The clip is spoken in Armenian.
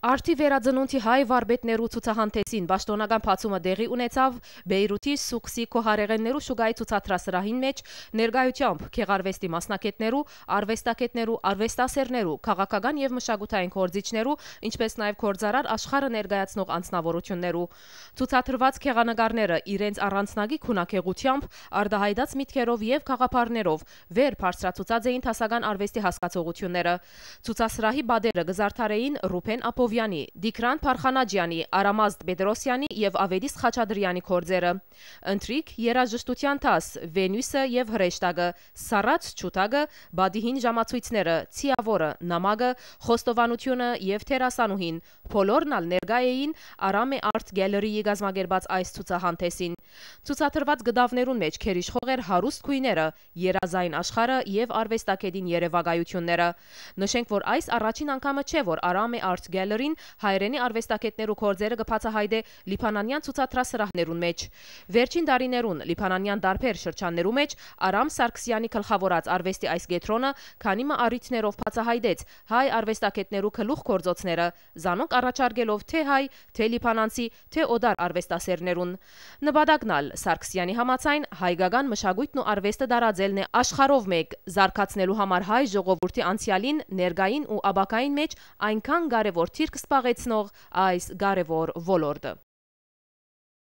Արդի վերածնունդի հայ վարբետներու ցուցահանդեսին պաշտոնական փացումը դեղի ունեցավ Բեյրութի Սուքսի կոհարեղեններու շուգայի ցուցադրասրահին մեջ ներկայությամբ քեղարվեստի մասնակետներու, արվեստակետներու, արվեստասերներու, քաղաքական եւ մշակութային կորձիչներու, ինչպես նաեւ կորձարար աշխարհը ներկայացնող անձնավորություններու։ Ցուցադրված քեղանագարները իրենց առանձնագի քունակեղությամբ, արդահայտած միտքերով եւ խաղապարներով վեր բարձրացուցած էին հասական արվեստի հասկացողությունները։ Ցուցասրահի բادرը գզարթարեին Ռուփեն Ապով Հակոբյանի, Դիքրան Փարխանաջյանի, Արամազդ Պետրոսյանի եւ Ավետիս Խաչադրյանի կորձերը, Ընտրիկ երաժշտության տաս, Վենյուսը եւ Հրեշտագը, Սառած Չուտագը, Բադիհին ժամացույցները, Ցիավորը, Նամագը, Խոստովանությունը եւ Թերասանուհին, բոլորն ալ ներկա էին Արամե Արտ Գալերիի գազմագերբած այս ցուցահանդեսին։ Ցուցադրված գդավներուն մեջ քերիշխող էր հարուստ քույները, երազային աշխարը եւ արվեստակետին երևակայությունները։ Նշենք, որ այս առաջին անգամը չէ, որ Արամե Արտ Գալերիի օրերին հայերենի արվեստագետներու գործերը գբացահայտե Լիբանանյան ցուցադրասրահներուն մեջ։ Վերջին դարիներուն Լիբանանյան դարբեր շրջաններու մեջ Արամ Սարգսյանի գլխավորած արվեստի այս գետրոնը քանի մը առիթներով բացահայտեց հայ արվեստագետներու գլուխ գործոցները, զանոնք առաջարկելով թե հայ, թե լիբանանցի, թե օդար արվեստասերներուն։ Նպատակն ալ Սարգսյանի համաձայն հայկական մշակույթն ու արվեստը դարաձելն է աշխարհով մեկ, զարգացնելու համար հայ ժողովրդի անցյալին, ներկային ու ապակային մեջ այնքան կարևոր թիրք կսպաղեցնող այս կարևոր ոլորտը։